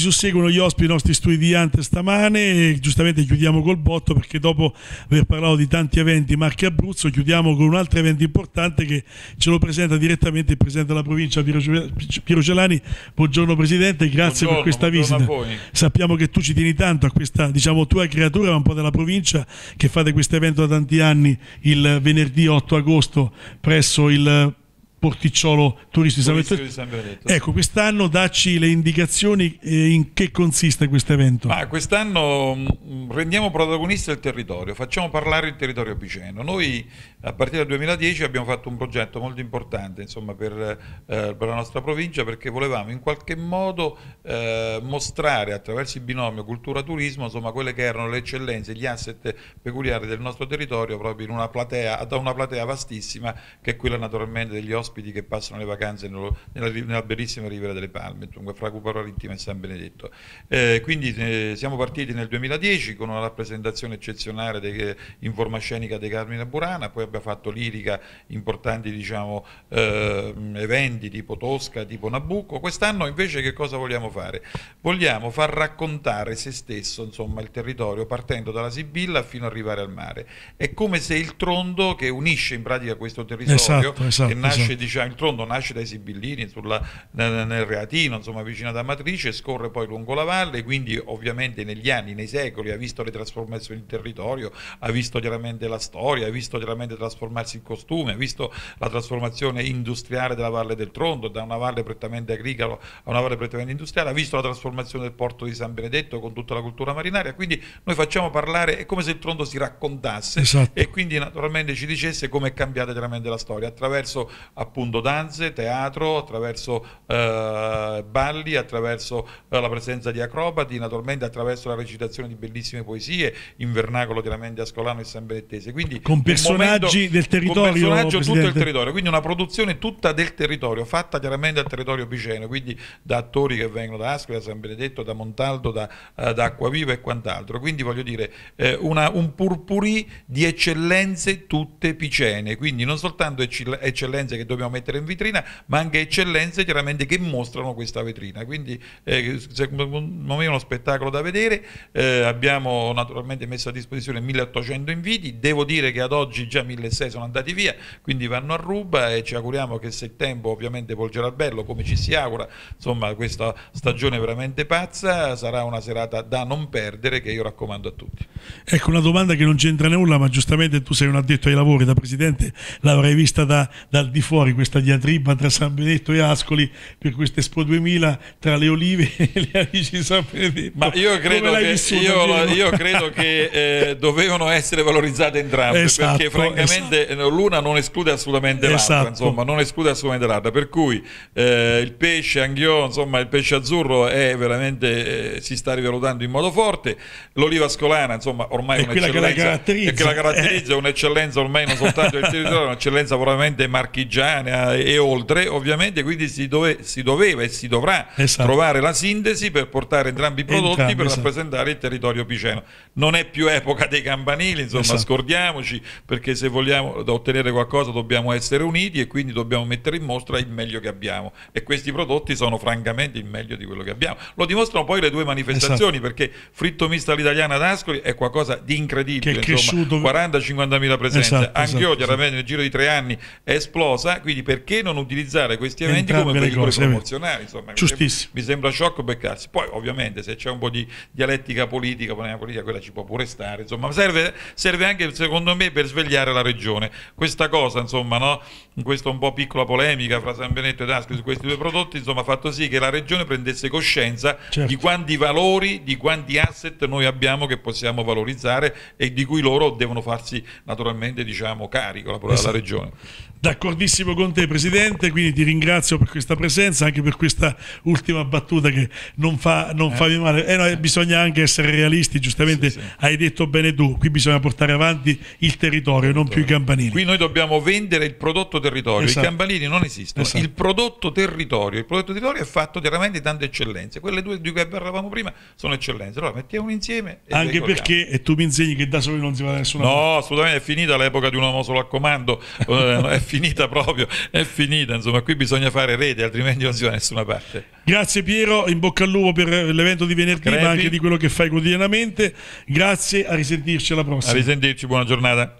susseguono gli ospiti dei nostri studi di Ante stamane. e Giustamente chiudiamo col botto perché dopo aver parlato di tanti eventi Marche Abruzzo, chiudiamo con un altro evento importante che ce lo presenta direttamente il Presidente della provincia Piero Celani. Buongiorno Presidente, grazie buongiorno, per questa visita. Sappiamo che tu ci tieni tanto a questa diciamo, tua creatura, ma un po' della provincia, che fate questo evento da tanti anni il venerdì 8 agosto presso il Porticciolo turistico, San Benedetto. San Benedetto. Ecco, quest'anno dacci le indicazioni eh, in che consiste questo evento. quest'anno mm, mm, rendiamo protagonista il territorio, facciamo parlare il territorio vicino. Noi a partire dal 2010 abbiamo fatto un progetto molto importante insomma, per, eh, per, la nostra provincia perché volevamo in qualche modo eh, mostrare attraverso il binomio cultura-turismo quelle che erano le eccellenze, gli asset peculiari del nostro territorio proprio in una platea, da una platea vastissima che è quella naturalmente degli ospiti ospiti che passano le vacanze nello, nella, nella, bellissima Riviera delle Palme, dunque, fra Cuparo Rittima e San Benedetto. Eh, quindi eh, siamo partiti nel 2010 con una rappresentazione eccezionale de, eh, in forma scenica di Carmine Burana, poi abbiamo fatto lirica importanti diciamo, eh, eventi tipo Tosca, tipo Nabucco. Quest'anno invece che cosa vogliamo fare? Vogliamo far raccontare se stesso insomma, il territorio partendo dalla Sibilla fino ad arrivare al mare. È come se il trondo che unisce in pratica questo territorio esatto, esatto, che nasce esatto diciamo, il Tronto nasce dai Sibillini sulla, nel, nel Reatino, insomma vicino ad Amatrice, scorre poi lungo la valle, quindi ovviamente negli anni, nei secoli ha visto le trasformazioni del territorio, ha visto chiaramente la storia, ha visto chiaramente trasformarsi il costume, ha visto la trasformazione industriale della Valle del Tronto, da una valle prettamente agricola a una valle prettamente industriale, ha visto la trasformazione del porto di San Benedetto con tutta la cultura marinaria, quindi noi facciamo parlare, è come se il Tronto si raccontasse esatto. e quindi naturalmente ci dicesse come è cambiata chiaramente la storia attraverso appunto appunto danze, teatro, attraverso eh, balli, attraverso eh, la presenza di acrobati, naturalmente attraverso la recitazione di bellissime poesie in vernacolo chiaramente ascolano e samberettese. Quindi con personaggi momento, del territorio. Con personaggio Presidente. tutto il territorio, quindi una produzione tutta del territorio, fatta chiaramente al territorio piceno, quindi da attori che vengono da Ascoli, da San Benedetto, da Montaldo, da, eh, da Acquaviva e quant'altro. Quindi voglio dire eh, una, un purpurì di eccellenze tutte picene, quindi non soltanto eccellenze che dobbiamo dobbiamo mettere in vetrina, ma anche eccellenze chiaramente che mostrano questa vetrina. Quindi eh, secondo me è uno spettacolo da vedere, eh, abbiamo naturalmente messo a disposizione 1800 inviti, devo dire che ad oggi già 1600 sono andati via, quindi vanno a ruba e ci auguriamo che se il tempo ovviamente volgerà bello, come ci si augura, insomma questa stagione veramente pazza sarà una serata da non perdere che io raccomando a tutti. Ecco una domanda che non c'entra nulla, ma giustamente tu sei un addetto ai lavori da presidente, l'avrei vista da, dal di fuori fuori questa diatriba tra San Benedetto e Ascoli per questa Expo 2000 tra le olive e le amici di San Benedetto. Ma io credo che, vissuto, io, io credo che eh, dovevano essere valorizzate entrambe esatto, perché francamente esatto. l'una non esclude assolutamente l'altra, esatto. insomma, non esclude assolutamente l'altra. Per cui eh, il pesce anghio, insomma, il pesce azzurro è veramente eh, si sta rivalutando in modo forte. L'oliva scolana, insomma, ormai è un'eccellenza che la caratterizza, è un'eccellenza ormai non soltanto del territorio, un'eccellenza probabilmente marchigiana Mediterranea e oltre, ovviamente quindi si, dove, si doveva e si dovrà esatto. trovare la sintesi per portare entrambi i prodotti entrambi, per esatto. rappresentare il territorio piceno. Non è più epoca dei campanili, insomma, esatto. scordiamoci, perché se vogliamo ottenere qualcosa dobbiamo essere uniti e quindi dobbiamo mettere in mostra il meglio che abbiamo e questi prodotti sono francamente il meglio di quello che abbiamo. Lo dimostrano poi le due manifestazioni esatto. perché Fritto Mista all'Italiana ad Ascoli è qualcosa di incredibile, insomma, cresciuto... 40-50 mila presenze. Esatto, Anche io esatto, chiaramente nel giro di tre anni è esplosa quindi perché non utilizzare questi eventi Entrambi come pellicole cose, promozionali? Insomma, Giustissimo. Mi sembra sciocco beccarsi. Poi ovviamente se c'è un po' di dialettica politica, politica quella ci può pure stare, insomma, serve, serve, anche secondo me per svegliare la regione. Questa cosa, insomma, no? questa un po' piccola polemica fra San Benetto e Dasco su questi due prodotti, insomma, ha fatto sì che la regione prendesse coscienza certo. di quanti valori, di quanti asset noi abbiamo che possiamo valorizzare e di cui loro devono farsi naturalmente diciamo, carico la, esatto. la regione. D'accordissimo con te Presidente, quindi ti ringrazio per questa presenza, anche per questa ultima battuta che non fa, non eh. fa male. Eh, no, bisogna anche essere realisti, giustamente sì, sì. hai detto bene tu, qui bisogna portare avanti il territorio, non più i campanili. Qui noi dobbiamo vendere il prodotto territorio, esatto. i campanili non esistono, esatto. il prodotto territorio, il prodotto territorio è fatto chiaramente di tante eccellenze, quelle due di cui parlavamo prima sono eccellenze, allora mettiamo insieme. anche perché e tu mi insegni che da soli non si va da nessuno. no, parte. assolutamente è finita l'epoca di un uomo solo a comando, eh, è finita proprio proprio è finita, insomma qui bisogna fare rete, altrimenti non si va da nessuna parte. Grazie Piero, in bocca al lupo per l'evento di venerdì, Crepi. ma anche di quello che fai quotidianamente. Grazie, a risentirci alla prossima. A risentirci, buona giornata.